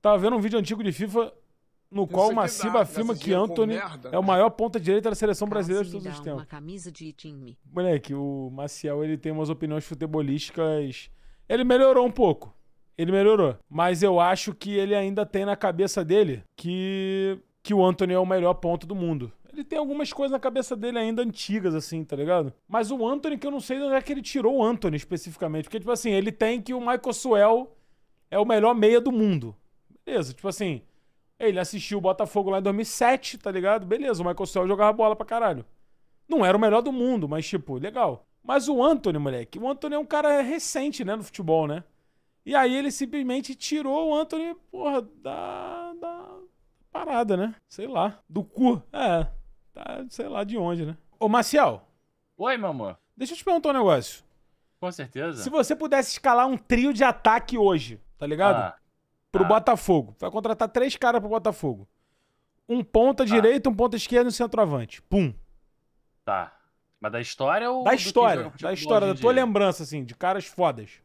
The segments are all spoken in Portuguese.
Tava vendo um vídeo antigo de FIFA no qual o Maciba afirma que Anthony é o maior ponta-direita da seleção brasileira de todos os tempos. Moleque, o Maciel ele tem umas opiniões futebolísticas. Ele melhorou um pouco. Ele melhorou. Mas eu acho que ele ainda tem na cabeça dele que, que o Anthony é o melhor ponta do mundo. Ele tem algumas coisas na cabeça dele ainda antigas, assim, tá ligado? Mas o Anthony, que eu não sei de onde é que ele tirou o Anthony especificamente. Porque, tipo assim, ele tem que o Michael Suell é o melhor meia do mundo. Beleza, tipo assim, ele assistiu o Botafogo lá em 2007, tá ligado? Beleza, o Michael Cell jogava bola pra caralho. Não era o melhor do mundo, mas tipo, legal. Mas o Anthony, moleque, o Anthony é um cara recente, né, no futebol, né? E aí ele simplesmente tirou o Anthony, porra, da, da parada, né? Sei lá, do cu. É, tá, sei lá de onde, né? Ô, Marcial. Oi, meu amor. Deixa eu te perguntar um negócio. Com certeza. Se você pudesse escalar um trio de ataque hoje, tá ligado? Ah pro ah. Botafogo. Vai contratar três caras pro Botafogo. Um ponta ah. Tá. direita, um ponta esquerda e um centroavante. Pum. Tá. Mas da história ou. Da história. tipo, da história, da tua dia? lembrança, assim, de caras fodas.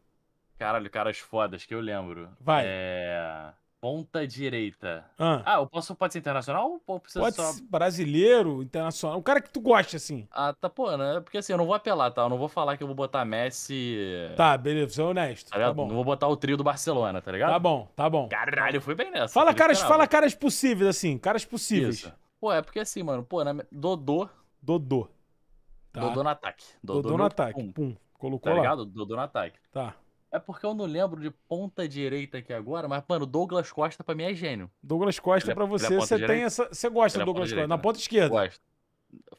Caralho, caras fodas que eu lembro. Vai. É. Ponta direita. Ah, ah eu posso, pode ser internacional ou pode só... brasileiro, internacional, o cara que tu gosta, assim. Ah, tá, pô, né? Porque assim, eu não vou apelar, tá? Eu não vou falar que eu vou botar Messi... Tá, beleza, você é honesto, tá, tá bom. Não vou botar o trio do Barcelona, tá ligado? Tá bom, tá bom. Caralho, eu fui bem nessa. Fala tá caras, fala caras possíveis, assim, caras possíveis. Isso. Pô, é porque assim, mano, pô, né? Dodô... Dodô. Tá. Dodô no ataque. Dodô, Dodô no, no ataque, pum. pum. Colocou tá ligado? lá. ligado? Dodô no ataque. Tá. É porque eu não lembro de ponta direita aqui agora, mas, mano, Douglas Costa pra mim é gênio. Douglas Costa é, pra você, é você tem essa. Você gosta do é Douglas Costa. Na ponta né? esquerda. Gosto.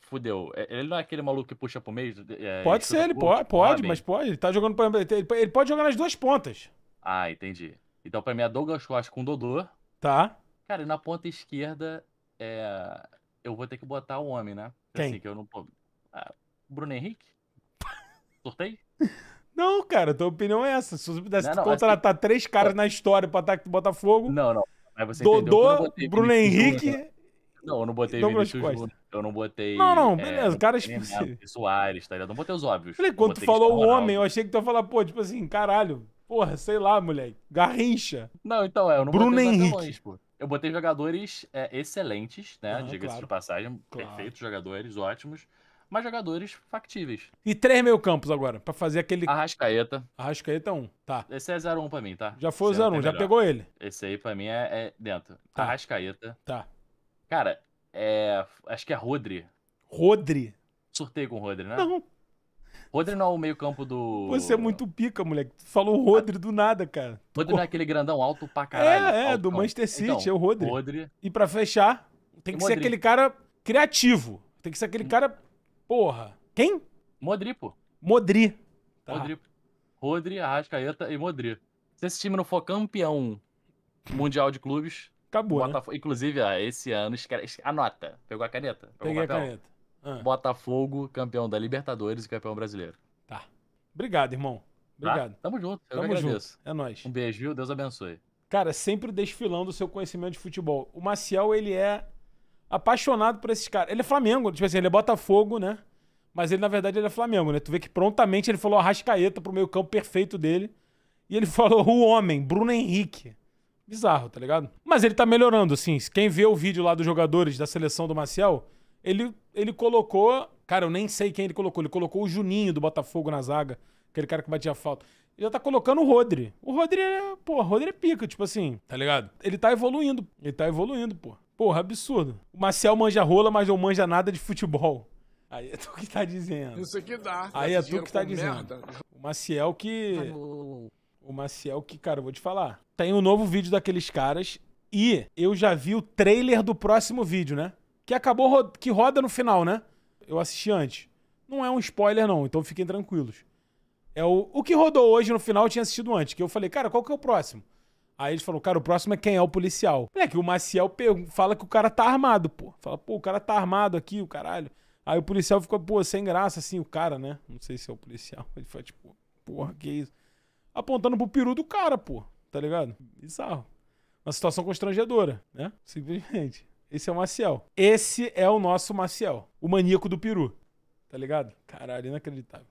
Fudeu. É, ele não é aquele maluco que puxa pro meio? É, pode é ser, ele pode, pode mas pode. Ele tá jogando pra, ele, pode jogar nas duas pontas. Ah, entendi. Então, pra mim, é Douglas Costa com Dodô. Tá. Cara, e na ponta esquerda, é... eu vou ter que botar o homem, né? Quem? Assim, que eu não... ah, Bruno Henrique? Sortei? Não, cara, tua opinião é essa. Se você pudesse não, não, contratar que... Assim, três caras é. na história pro ataque do Botafogo. Não, não. Mas você Dodô, Bruno Henrique. não, eu não botei não Vinícius Costa. Júnior, eu não botei. Não, não, é, beleza. É, cara, tipo assim. Soares, tá ligado? Não botei os óbvios. Falei, quando tu falou o homem, eu achei que tu ia falar, pô, tipo assim, caralho. Porra, sei lá, moleque. Garrincha. Não, então é, eu não Bruno botei Henrique. Vilões, pô. Eu botei jogadores é, excelentes, né? Uhum, Diga-se claro. de passagem, claro. perfeitos jogadores, ótimos mas jogadores factíveis. E três meio campos agora, para fazer aquele... Arrascaeta. Arrascaeta 1, um, tá. Esse é 0-1 um pra mim, tá? Já foi 0-1, é um, já pegou ele. Esse aí pra mim é, é dentro. Tá. Arrascaeta. Tá. Cara, é... acho que é Rodri. Rodri? Sorteio com Rodri, né? Não. Rodri não é o meio campo do... Você é muito pica, moleque. Tu falou Rodri do nada, cara. Rodri não é aquele grandão alto pra caralho. É, é, do Manchester City, então, é o Rodri. Rodri. E pra fechar, tem que ser aquele cara criativo. Tem que ser aquele hum. cara Porra. Quem? Modri, pô. Modri. Tá. Modri. Rodri, Arrascaeta e Modri. Se esse time não for campeão mundial de clubes. Acabou. Né? Botafogo, né? Inclusive, ó, esse ano, anota. Pegou a caneta? Pegou Peguei a caneta. Ah. Botafogo, campeão da Libertadores e campeão brasileiro. Tá. Obrigado, irmão. Obrigado. Tá? Tamo junto. Eu Tamo junto. É nóis. Um beijo, viu? Deus abençoe. Cara, sempre desfilando o seu conhecimento de futebol. O Maciel, ele é apaixonado por esses caras. Ele é Flamengo, tipo assim, ele é Botafogo, né? Mas ele, na verdade, ele é Flamengo, né? Tu vê que prontamente ele falou a Rascaeta pro meio campo perfeito dele. E ele falou o homem, Bruno Henrique. Bizarro, tá ligado? Mas ele tá melhorando, assim. Quem vê o vídeo lá dos jogadores da seleção do Maciel, ele, ele colocou. Cara, eu nem sei quem ele colocou. Ele colocou o Juninho do Botafogo na zaga, aquele cara que batia falta. Ele já tá colocando o Rodri. O Rodri é. Pô, o Rodri é pica, tipo assim, tá ligado? Ele tá evoluindo. Ele tá evoluindo, pô. Porra, absurdo. O Maciel manja rola, mas não manja nada de futebol. Aí é tu que tá dizendo. Isso aqui dá. Aí é tu que tá dizendo. Merda. O Maciel que. O Maciel que, cara, eu vou te falar. Tem um novo vídeo daqueles caras e eu já vi o trailer do próximo vídeo, né? Que acabou, ro... que roda no final, né? Eu assisti antes. Não é um spoiler, não, então fiquem tranquilos. É o, o que rodou hoje no final eu tinha assistido antes, que eu falei, cara, qual que é o próximo? Aí eles falaram, cara, o próximo é quem é o policial. Moleque, o Maciel fala que o cara tá armado, pô. Fala, pô, o cara tá armado aqui, o caralho. Aí o policial ficou, pô, sem graça, assim, o cara, né? Não sei se é o policial. Ele foi tipo, porra, que isso? Apontando pro peru do cara, pô. Tá ligado? Bizarro. Uma situação constrangedora, né? Simplesmente. Esse é o Maciel. Esse é o nosso Maciel. O maníaco do peru. Tá ligado? Caralho, inacreditável.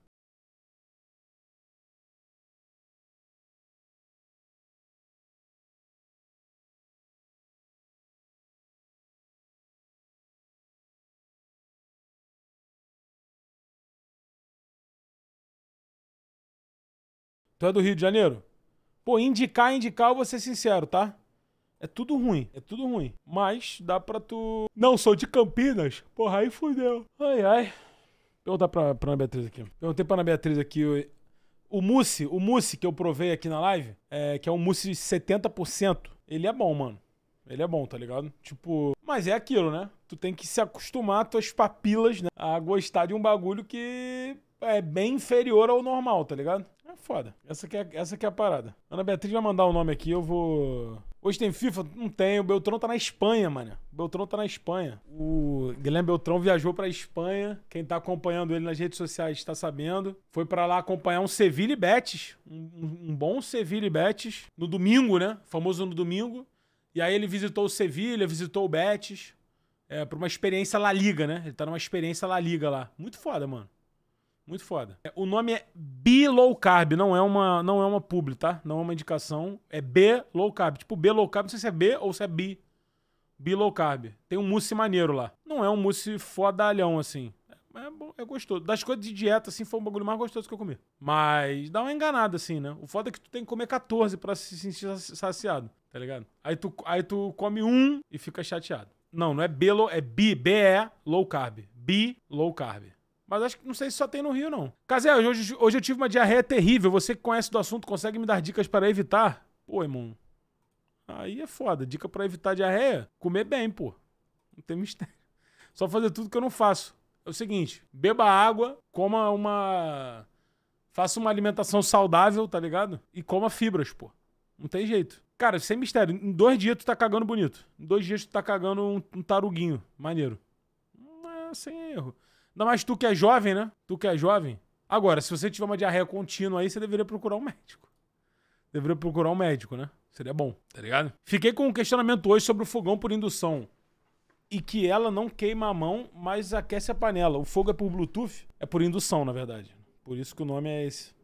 Tu é do Rio de Janeiro? Pô, indicar, indicar, eu vou ser sincero, tá? É tudo ruim, é tudo ruim. Mas dá pra tu. Não, sou de Campinas. Porra, aí fudeu. Ai, ai. Perguntar pra, pra Ana Beatriz aqui. Perguntei pra Ana Beatriz aqui. Eu... O mousse, o mousse que eu provei aqui na live, é, que é um mousse de 70%, ele é bom, mano. Ele é bom, tá ligado? Tipo. Mas é aquilo, né? Tu tem que se acostumar, tuas papilas, né? A gostar de um bagulho que é bem inferior ao normal, tá ligado? foda. Essa que é, essa que é a parada. Ana Beatriz vai mandar o um nome aqui, eu vou. Hoje tem FIFA? Não tem. O Beltrão tá na Espanha, mano. O Beltrão tá na Espanha. O Guilherme Beltrão viajou pra Espanha. Quem tá acompanhando ele nas redes sociais tá sabendo. Foi para lá acompanhar um Sevilha e Betis. Um, um bom Sevilha e Betis. No domingo, né? Famoso no domingo. E aí ele visitou o Sevilha visitou o Betis. É, pra uma experiência La Liga, né? Ele tá numa experiência La Liga lá. Muito foda, mano. Muito foda. É, o nome é B Low Carb, não é uma, não é uma publi, tá? Não é uma indicação. É B Low Carb. Tipo, B Low Carb, não sei se é B ou se é B. B Low Carb. Tem um mousse maneiro lá. Não é um mousse fodalhão, assim. É, é, bom, é gostoso. Das coisas de dieta, assim, foi o bagulho mais gostoso que eu comi. Mas dá uma enganada, assim, né? O foda é que tu tem que comer 14 pra se sentir saciado, tá ligado? Aí tu, aí tu come um e fica chateado. Não, não é, é B, low, é B, B-E, low carb. B, low carb. Mas acho que não sei se só tem no Rio, não. Casé, hoje, hoje eu tive uma diarreia terrível. Você que conhece do assunto consegue me dar dicas para evitar? Pô, irmão. Aí é foda. Dica para evitar diarreia? Comer bem, pô. Não tem mistério. Só fazer tudo que eu não faço. É o seguinte: beba água, coma uma. Faça uma alimentação saudável, tá ligado? E coma fibras, pô. Não tem jeito. Cara, sem mistério. Em dois dias tu tá cagando bonito. Em dois dias tu tá cagando um, um taruguinho. Maneiro. É, sem erro. Ainda mais tu que é jovem, né? Tu que é jovem. Agora, se você tiver uma diarreia contínua aí, você deveria procurar um médico. Deveria procurar um médico, né? Seria bom, tá ligado? Fiquei com um questionamento hoje sobre o fogão por indução. E que ela não queima a mão, mas aquece a panela. O fogo é por Bluetooth? É por indução, na verdade. Por isso que o nome é esse.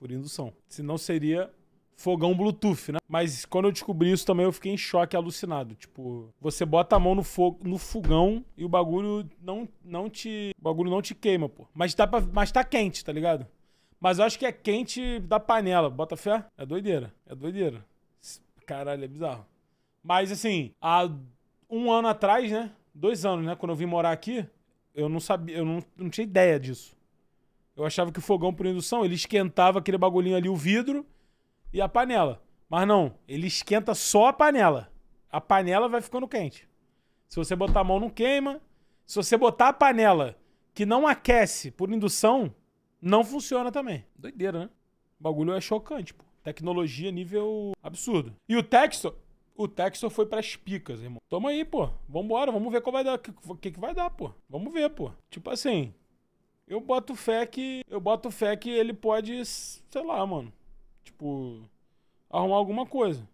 Por indução. Senão seria fogão Bluetooth, né? Mas quando eu descobri isso também eu fiquei em choque, alucinado. Tipo, você bota a mão no, fogo, no fogão e o bagulho não, não te. O bagulho não te queima, pô. Mas, dá pra, mas tá quente, tá ligado? Mas eu acho que é quente da panela. Bota fé? É doideira. É doideira. Caralho, é bizarro. Mas assim, há um ano atrás, né? Dois anos, né? Quando eu vim morar aqui, eu não sabia, eu não, não tinha ideia disso. Eu achava que o fogão por indução, ele esquentava aquele bagulhinho ali, o vidro, e a panela. Mas não, ele esquenta só a panela. A panela vai ficando quente. Se você botar a mão, não queima. Se você botar a panela que não aquece por indução, não funciona também. Doideira, né? O bagulho é chocante, pô. Tecnologia nível absurdo. E o texto, o texto foi pras picas, irmão. Toma aí, pô. Vambora, vamos ver qual vai dar. O que, que vai dar, pô? Vamos ver, pô. Tipo assim, eu boto fé que. Eu boto fé que ele pode. Sei lá, mano. Tipo, arrumar alguma coisa.